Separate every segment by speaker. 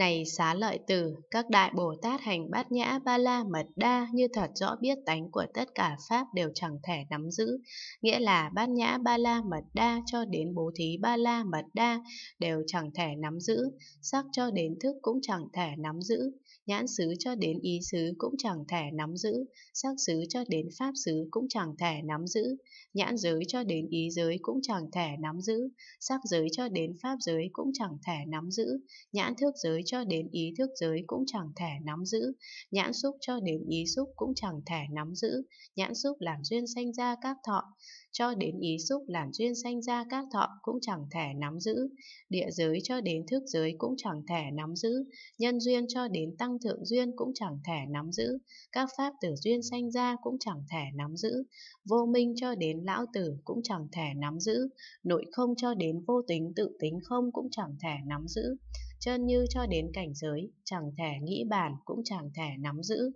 Speaker 1: Này xá lợi tử, các đại Bồ Tát hành bát nhã ba la mật đa như thật rõ biết tánh của tất cả Pháp đều chẳng thể nắm giữ, nghĩa là bát nhã ba la mật đa cho đến bố thí ba la mật đa đều chẳng thể nắm giữ, sắc cho đến thức cũng chẳng thể nắm giữ, nhãn xứ cho đến ý xứ cũng chẳng thể nắm giữ, sắc xứ cho đến pháp xứ cũng chẳng thể nắm giữ, nhãn giới cho đến ý giới cũng chẳng thể nắm giữ, sắc giới cho đến pháp giới cũng chẳng thể nắm giữ, nhãn thước giới cho đến ý thước giới cũng chẳng thể nắm giữ, nhãn xúc cho đến ý xúc cũng chẳng thể nắm giữ, nhãn xúc làm duyên sanh ra các thọ, cho đến ý xúc làm duyên sanh ra các thọ cũng chẳng thể nắm giữ, địa giới cho đến thước giới cũng chẳng thể nắm giữ, nhân duyên cho đến tăng thượng duyên cũng chẳng thể nắm giữ, các pháp tử duyên sanh ra cũng chẳng thể nắm giữ, vô minh cho đến lão tử cũng chẳng thể nắm giữ, nội không cho đến vô tính tự tính không cũng chẳng thể nắm giữ, chân như cho đến cảnh giới, chẳng thể nghĩ bản cũng chẳng thể nắm giữ.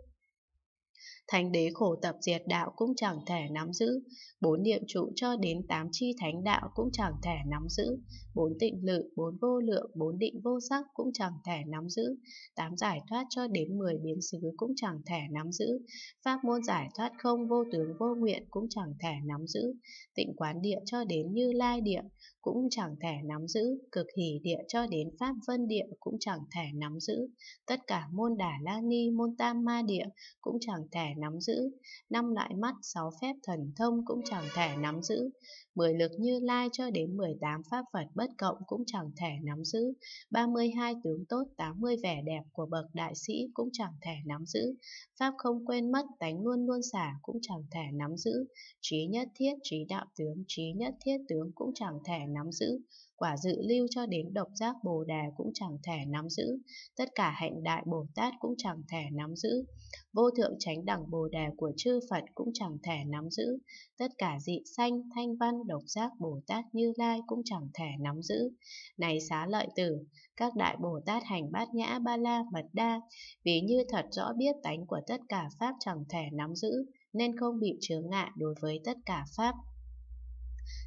Speaker 1: Thánh đế khổ tập diệt đạo cũng chẳng thể nắm giữ, bốn niệm trụ cho đến tám chi thánh đạo cũng chẳng thể nắm giữ, bốn tịnh lự, bốn vô lượng, bốn định vô sắc cũng chẳng thể nắm giữ, tám giải thoát cho đến mười biến xứ cũng chẳng thể nắm giữ, pháp môn giải thoát không vô tướng vô nguyện cũng chẳng thể nắm giữ, tịnh quán địa cho đến như lai địa, cũng chẳng thể nắm giữ, cực hỷ địa cho đến pháp vân địa cũng chẳng thể nắm giữ, tất cả môn đà la ni, môn tam ma địa cũng chẳng thể nắm giữ, năm loại mắt, sáu phép thần thông cũng chẳng thể nắm giữ, mười lực như lai cho đến mười tám pháp vật bất cộng cũng chẳng thể nắm giữ, ba mươi hai tướng tốt, tám mươi vẻ đẹp của bậc đại sĩ cũng chẳng thể nắm giữ, pháp không quên mất, tánh luôn luôn xả cũng chẳng thể nắm giữ, trí nhất thiết, trí đạo tướng, trí nhất thiết tướng cũng chẳng thể nắm giữ, quả dự lưu cho đến độc giác Bồ đề cũng chẳng thể nắm giữ, tất cả hạnh đại Bồ Tát cũng chẳng thể nắm giữ, vô thượng chánh đẳng Bồ đề của chư Phật cũng chẳng thể nắm giữ, tất cả dị sanh, thanh văn, độc giác Bồ Tát Như Lai cũng chẳng thể nắm giữ. Này xá lợi tử, các đại Bồ Tát hành bát nhã ba la mật đa, ví như thật rõ biết tánh của tất cả Pháp chẳng thể nắm giữ, nên không bị chướng ngại đối với tất cả Pháp.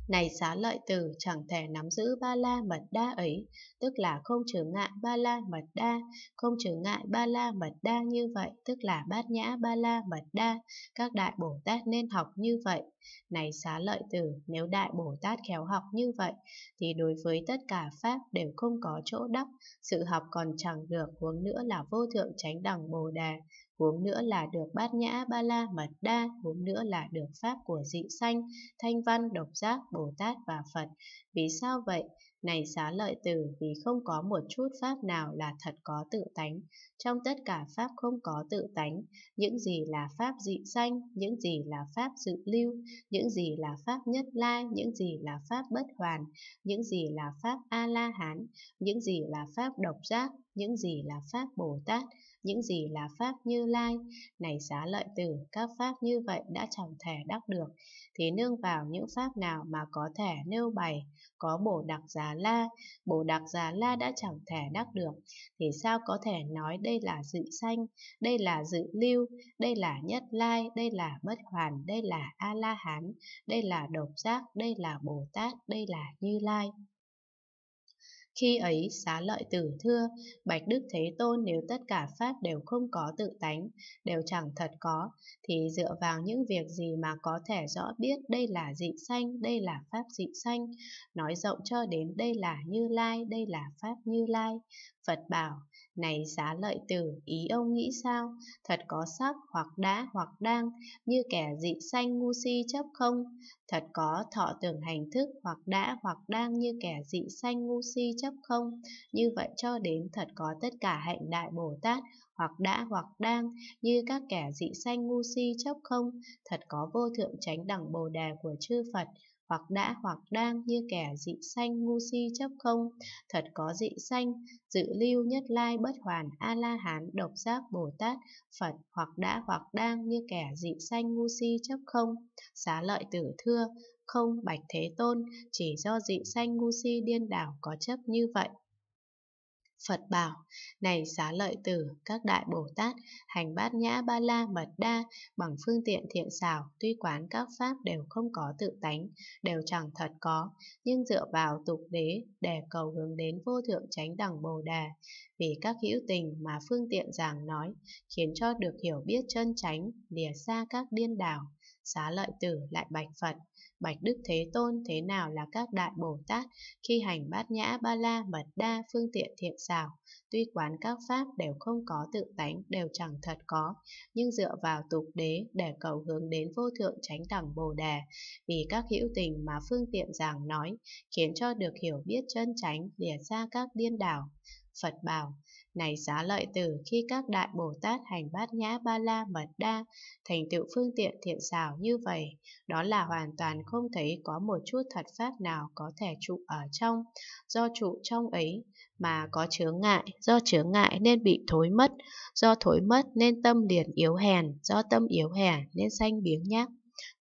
Speaker 1: Này xá lợi tử chẳng thể nắm giữ ba la mật đa ấy, tức là không trừ ngại ba la mật đa, không trừ ngại ba la mật đa như vậy, tức là bát nhã ba la mật đa, các đại Bồ Tát nên học như vậy. Này xá lợi tử, nếu đại Bồ Tát khéo học như vậy, thì đối với tất cả Pháp đều không có chỗ đắp, sự học còn chẳng được, huống nữa là vô thượng chánh đẳng Bồ đề huống nữa là được bát nhã ba la mật đa, huống nữa là được pháp của dị sanh, thanh văn, độc giác, Bồ Tát và Phật. Vì sao vậy? Này xá lợi tử, vì không có một chút pháp nào là thật có tự tánh. Trong tất cả pháp không có tự tánh, những gì là pháp dị sanh, những gì là pháp dự lưu, những gì là pháp nhất lai, những gì là pháp bất hoàn, những gì là pháp A-la-hán, những gì là pháp độc giác, những gì là pháp Bồ Tát, những gì là pháp như lai này xá lợi tử các pháp như vậy đã chẳng thể đắc được thì nương vào những pháp nào mà có thể nêu bày có bổ đặc giá la bổ đặc giá la đã chẳng thể đắc được thì sao có thể nói đây là dự sanh đây là dự lưu đây là nhất lai đây là bất hoàn đây là a la hán đây là độc giác đây là bồ tát đây là như lai khi ấy xá lợi tử thưa, Bạch Đức Thế Tôn nếu tất cả Pháp đều không có tự tánh, đều chẳng thật có, thì dựa vào những việc gì mà có thể rõ biết đây là dị sanh, đây là Pháp dị sanh, nói rộng cho đến đây là Như Lai, đây là Pháp Như Lai. Phật bảo, này xá lợi tử, ý ông nghĩ sao? Thật có sắc hoặc đã hoặc đang, như kẻ dị sanh ngu si chấp không? Thật có thọ tưởng hành thức hoặc đã hoặc đang như kẻ dị sanh ngu si chấp không? Như vậy cho đến thật có tất cả hạnh đại Bồ Tát hoặc đã hoặc đang như các kẻ dị sanh ngu si chấp không? Thật có vô thượng chánh đẳng Bồ Đề của chư Phật hoặc đã hoặc đang như kẻ dị sanh ngu si chấp không, thật có dị sanh, dự lưu nhất lai bất hoàn A-la-hán độc giác Bồ-Tát, Phật hoặc đã hoặc đang như kẻ dị sanh ngu si chấp không, xá lợi tử thưa, không bạch thế tôn, chỉ do dị sanh ngu si điên đảo có chấp như vậy. Phật bảo, này xá lợi tử, các đại Bồ Tát, hành bát nhã ba la mật đa, bằng phương tiện thiện xảo, tuy quán các pháp đều không có tự tánh, đều chẳng thật có, nhưng dựa vào tục đế để cầu hướng đến vô thượng chánh đẳng Bồ Đà vì các hữu tình mà phương tiện giảng nói, khiến cho được hiểu biết chân chánh, lìa xa các điên đảo, xá lợi tử lại bạch Phật. Bạch Đức Thế Tôn thế nào là các đại Bồ Tát khi hành bát nhã ba la mật đa phương tiện thiện xảo, tuy quán các pháp đều không có tự tánh, đều chẳng thật có, nhưng dựa vào tục đế để cầu hướng đến vô thượng chánh đẳng Bồ Đề, vì các hữu tình mà phương tiện giảng nói, khiến cho được hiểu biết chân chánh, lìa xa các điên đảo, Phật bảo, này giá lợi tử, khi các đại Bồ Tát hành bát nhã ba la mật đa, thành tựu phương tiện thiện xảo như vậy, đó là hoàn toàn không thấy có một chút thật pháp nào có thể trụ ở trong, do trụ trong ấy, mà có chướng ngại, do chướng ngại nên bị thối mất, do thối mất nên tâm liền yếu hèn, do tâm yếu hèn nên sanh biếng nhác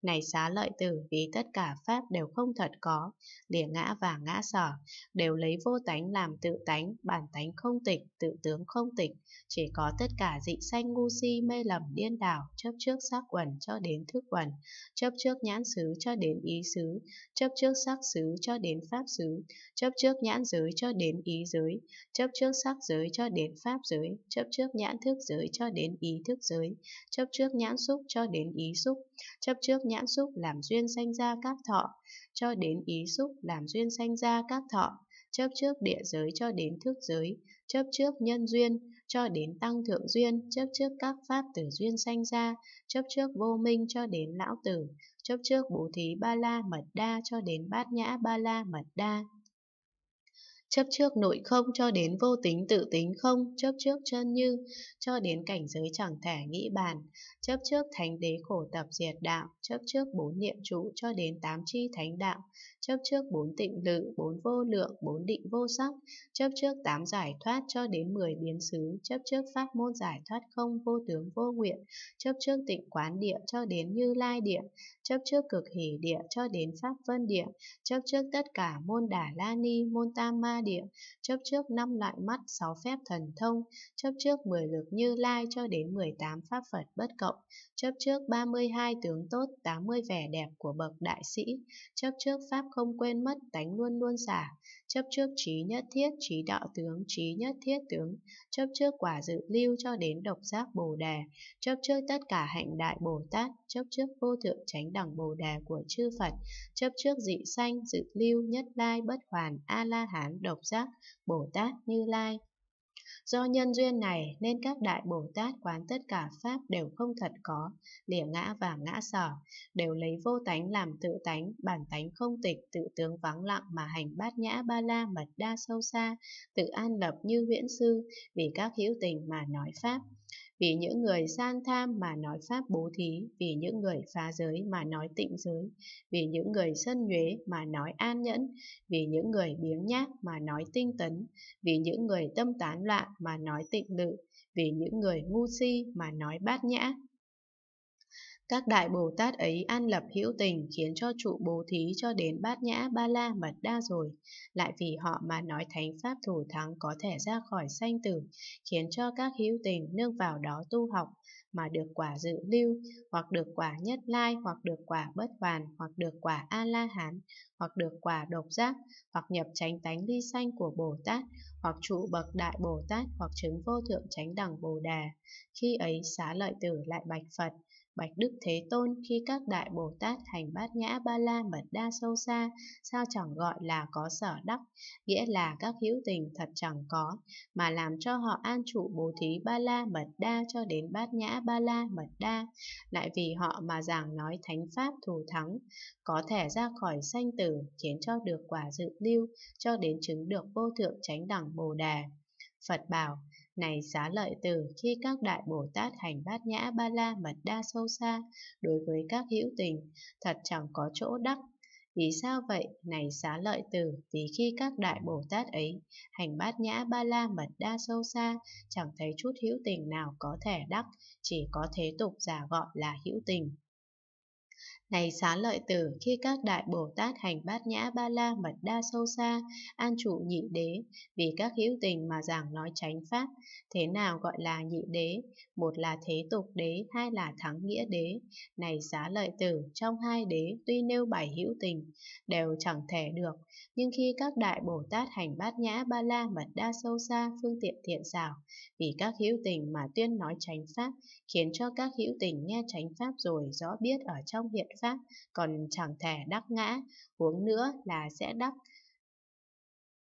Speaker 1: này xá lợi tử vì tất cả pháp đều không thật có, lìa ngã và ngã sở, đều lấy vô tánh làm tự tánh, bản tánh không tịch, tự tướng không tịch, chỉ có tất cả dị sanh ngu si mê lầm điên đảo, chấp trước sắc quần cho đến thức quần, chấp trước nhãn xứ cho đến ý xứ, chấp trước sắc xứ cho đến pháp xứ, chấp trước nhãn giới cho đến ý giới, chấp trước sắc giới cho đến pháp giới, chấp trước nhãn thức giới cho đến ý thức giới, chấp trước nhãn xúc cho đến ý xúc, chấp trước nhãn xúc làm duyên sanh ra các thọ, cho đến ý xúc làm duyên sanh ra các thọ, chấp trước địa giới cho đến thức giới, chấp trước nhân duyên, cho đến tăng thượng duyên, chấp trước các pháp tử duyên sanh ra, chấp trước vô minh cho đến lão tử, chấp trước bố thí ba la mật đa cho đến bát nhã ba la mật đa chấp trước nội không cho đến vô tính tự tính không, chấp trước chân như, cho đến cảnh giới chẳng thể nghĩ bàn, chấp trước thánh đế khổ tập diệt đạo, chấp trước bốn niệm trụ cho đến tám chi thánh đạo, chấp trước bốn tịnh lự, bốn vô lượng, bốn định vô sắc, chấp trước tám giải thoát cho đến mười biến xứ, chấp trước pháp môn giải thoát không vô tướng vô nguyện, chấp trước tịnh quán địa cho đến như lai địa, chấp trước cực hỷ địa cho đến pháp vân địa, chấp trước tất cả môn đà la ni, môn tam ma địa, chấp trước năm loại mắt, sáu phép thần thông, chấp trước 10 lực như lai cho đến 18 pháp Phật bất cộng, chấp trước 32 tướng tốt, 80 vẻ đẹp của bậc đại sĩ, chấp trước pháp không quên mất, tánh luôn luôn giả chấp trước trí nhất thiết trí đạo tướng trí nhất thiết tướng chấp trước quả dự lưu cho đến độc giác bồ đề chấp trước tất cả hạnh đại bồ tát chấp trước vô thượng chánh đẳng bồ đề của chư phật chấp trước dị sanh dự lưu nhất lai bất hoàn a la hán độc giác bồ tát như lai Do nhân duyên này nên các đại Bồ Tát quán tất cả Pháp đều không thật có, lìa ngã và ngã sở, đều lấy vô tánh làm tự tánh, bản tánh không tịch, tự tướng vắng lặng mà hành bát nhã ba la mật đa sâu xa, tự an lập như huyễn sư, vì các hữu tình mà nói Pháp vì những người san tham mà nói pháp bố thí, vì những người phá giới mà nói tịnh giới, vì những người sân nhuế mà nói an nhẫn, vì những người biếng nhác mà nói tinh tấn, vì những người tâm tán loạn mà nói tịnh lự, vì những người ngu si mà nói bát nhã, các đại Bồ Tát ấy an lập hữu tình khiến cho trụ bố thí cho đến bát nhã ba la mật đa rồi, lại vì họ mà nói thánh pháp thủ thắng có thể ra khỏi sanh tử, khiến cho các hữu tình nương vào đó tu học, mà được quả dự lưu, hoặc được quả nhất lai, hoặc được quả bất hoàn, hoặc được quả A-la-hán, hoặc được quả độc giác, hoặc nhập chánh tánh ly sanh của Bồ Tát, hoặc trụ bậc đại Bồ Tát, hoặc chứng vô thượng chánh đẳng Bồ Đà. Khi ấy xá lợi tử lại bạch Phật, Bạch Đức Thế Tôn khi các đại Bồ Tát hành bát nhã ba la mật đa sâu xa, sao chẳng gọi là có sở đắc, nghĩa là các hữu tình thật chẳng có, mà làm cho họ an trụ bố thí ba la mật đa cho đến bát nhã ba la mật đa, lại vì họ mà giảng nói thánh pháp thù thắng, có thể ra khỏi sanh tử, khiến cho được quả dự lưu, cho đến chứng được vô thượng chánh đẳng Bồ đề. Phật bảo, này xá lợi tử, khi các đại Bồ Tát hành bát nhã ba la mật đa sâu xa, đối với các hữu tình, thật chẳng có chỗ đắc. Vì sao vậy? Này xá lợi tử, vì khi các đại Bồ Tát ấy hành bát nhã ba la mật đa sâu xa, chẳng thấy chút hữu tình nào có thể đắc, chỉ có thế tục giả gọi là hữu tình. Này xá lợi tử, khi các đại Bồ Tát hành bát nhã ba la mật đa sâu xa, an trụ nhị đế, vì các hữu tình mà giảng nói tránh pháp, thế nào gọi là nhị đế? Một là thế tục đế, hai là thắng nghĩa đế. Này xá lợi tử, trong hai đế tuy nêu bảy hữu tình, đều chẳng thể được, nhưng khi các đại Bồ Tát hành bát nhã ba la mật đa sâu xa phương tiện thiện xảo, vì các hữu tình mà tuyên nói tránh pháp, khiến cho các hữu tình nghe tránh pháp rồi rõ biết ở trong hiện giác còn chẳng thể đắc ngã huống nữa là sẽ đắc